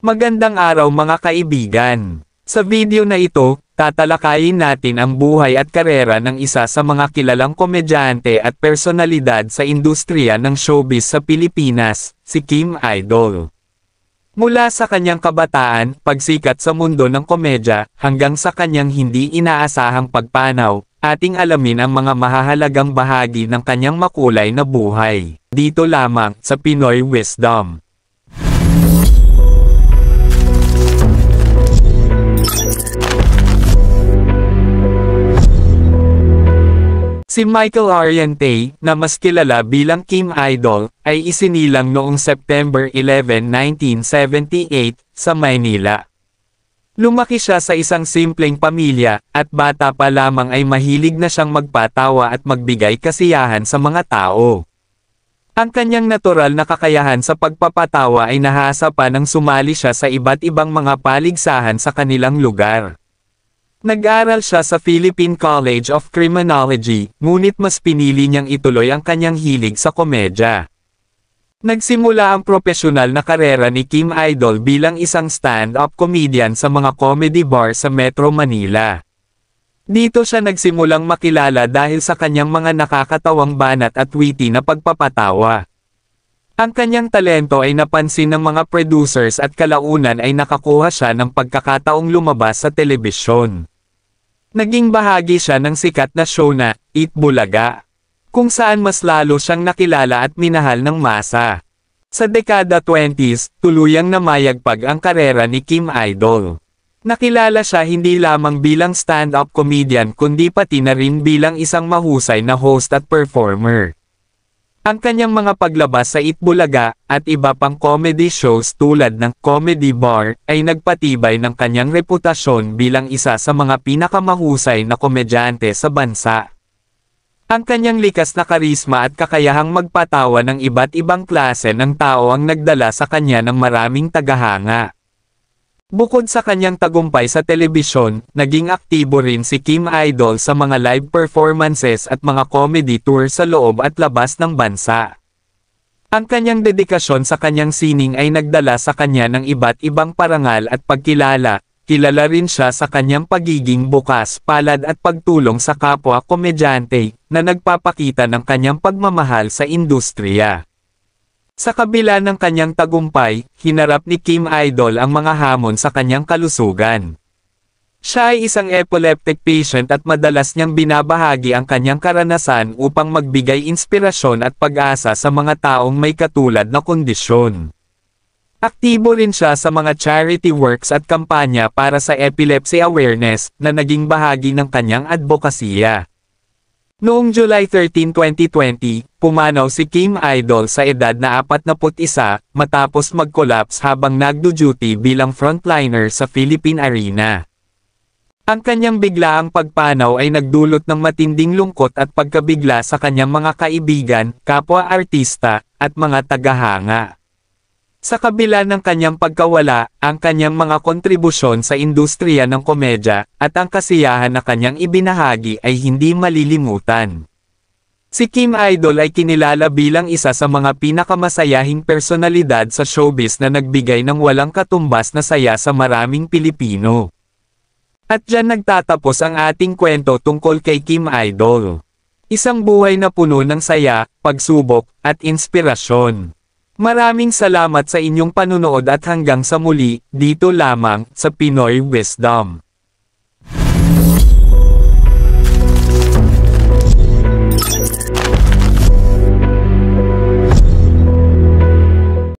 Magandang araw mga kaibigan! Sa video na ito, tatalakayin natin ang buhay at karera ng isa sa mga kilalang komedyante at personalidad sa industriya ng showbiz sa Pilipinas, si Kim Idol. Mula sa kanyang kabataan, pagsikat sa mundo ng komedya, hanggang sa kanyang hindi inaasahang pagpanaw, ating alamin ang mga mahahalagang bahagi ng kanyang makulay na buhay. Dito lamang, sa Pinoy Wisdom. Si Michael Ariente, na mas kilala bilang Kim Idol, ay isinilang noong September 11, 1978, sa Maynila. Lumaki siya sa isang simpleng pamilya, at bata pa lamang ay mahilig na siyang magpatawa at magbigay kasiyahan sa mga tao. Ang kanyang natural na kakayahan sa pagpapatawa ay nahasa pa nang sumali siya sa iba't ibang mga paligsahan sa kanilang lugar. Nag-aral siya sa Philippine College of Criminology, ngunit mas pinili niyang ituloy ang kanyang hilig sa komedya. Nagsimula ang profesional na karera ni Kim Idol bilang isang stand-up comedian sa mga comedy bar sa Metro Manila. Dito siya nagsimulang makilala dahil sa kanyang mga nakakatawang banat at witty na pagpapatawa. Ang kanyang talento ay napansin ng mga producers at kalaunan ay nakakuha siya ng pagkakataong lumabas sa telebisyon. Naging bahagi siya ng sikat na show na Eat Bulaga, kung saan mas lalo siyang nakilala at minahal ng masa. Sa dekada 20s, tuluyang namayagpag ang karera ni Kim Idol. Nakilala siya hindi lamang bilang stand-up comedian kundi pati na rin bilang isang mahusay na host at performer. Ang kanyang mga paglabas sa Itbulaga at iba pang comedy shows tulad ng Comedy Bar ay nagpatibay ng kanyang reputasyon bilang isa sa mga pinakamahusay na komedyante sa bansa. Ang kanyang likas na karisma at kakayahang magpatawa ng iba't ibang klase ng tao ang nagdala sa kanya ng maraming tagahanga. Bukod sa kanyang tagumpay sa telebisyon, naging aktibo rin si Kim Idol sa mga live performances at mga comedy tour sa loob at labas ng bansa. Ang kanyang dedikasyon sa kanyang sining ay nagdala sa kanya ng iba't ibang parangal at pagkilala, kilala rin siya sa kanyang pagiging bukas, palad at pagtulong sa kapwa komedyante na nagpapakita ng kanyang pagmamahal sa industriya. Sa kabila ng kanyang tagumpay, hinarap ni Kim Idol ang mga hamon sa kanyang kalusugan. Siya ay isang epileptic patient at madalas niyang binabahagi ang kanyang karanasan upang magbigay inspirasyon at pag-asa sa mga taong may katulad na kondisyon. Aktibo rin siya sa mga charity works at kampanya para sa epilepsy awareness na naging bahagi ng kanyang advokasya. Noong July 13, 2020, pumanaw si Kim Idol sa edad na 41 matapos mag-collapse habang nagdo-duty bilang frontliner sa Philippine Arena. Ang kanyang biglaang pagpanaw ay nagdulot ng matinding lungkot at pagkabigla sa kanyang mga kaibigan, kapwa artista, at mga tagahanga. Sa kabila ng kanyang pagkawala, ang kanyang mga kontribusyon sa industriya ng komedya, at ang kasiyahan na kanyang ibinahagi ay hindi malilimutan. Si Kim Idol ay kinilala bilang isa sa mga pinakamasayahing personalidad sa showbiz na nagbigay ng walang katumbas na saya sa maraming Pilipino. At dyan nagtatapos ang ating kwento tungkol kay Kim Idol. Isang buhay na puno ng saya, pagsubok, at inspirasyon. Maraming salamat sa inyong panunood at hanggang sa muli, dito lamang, sa Pinoy Wisdom.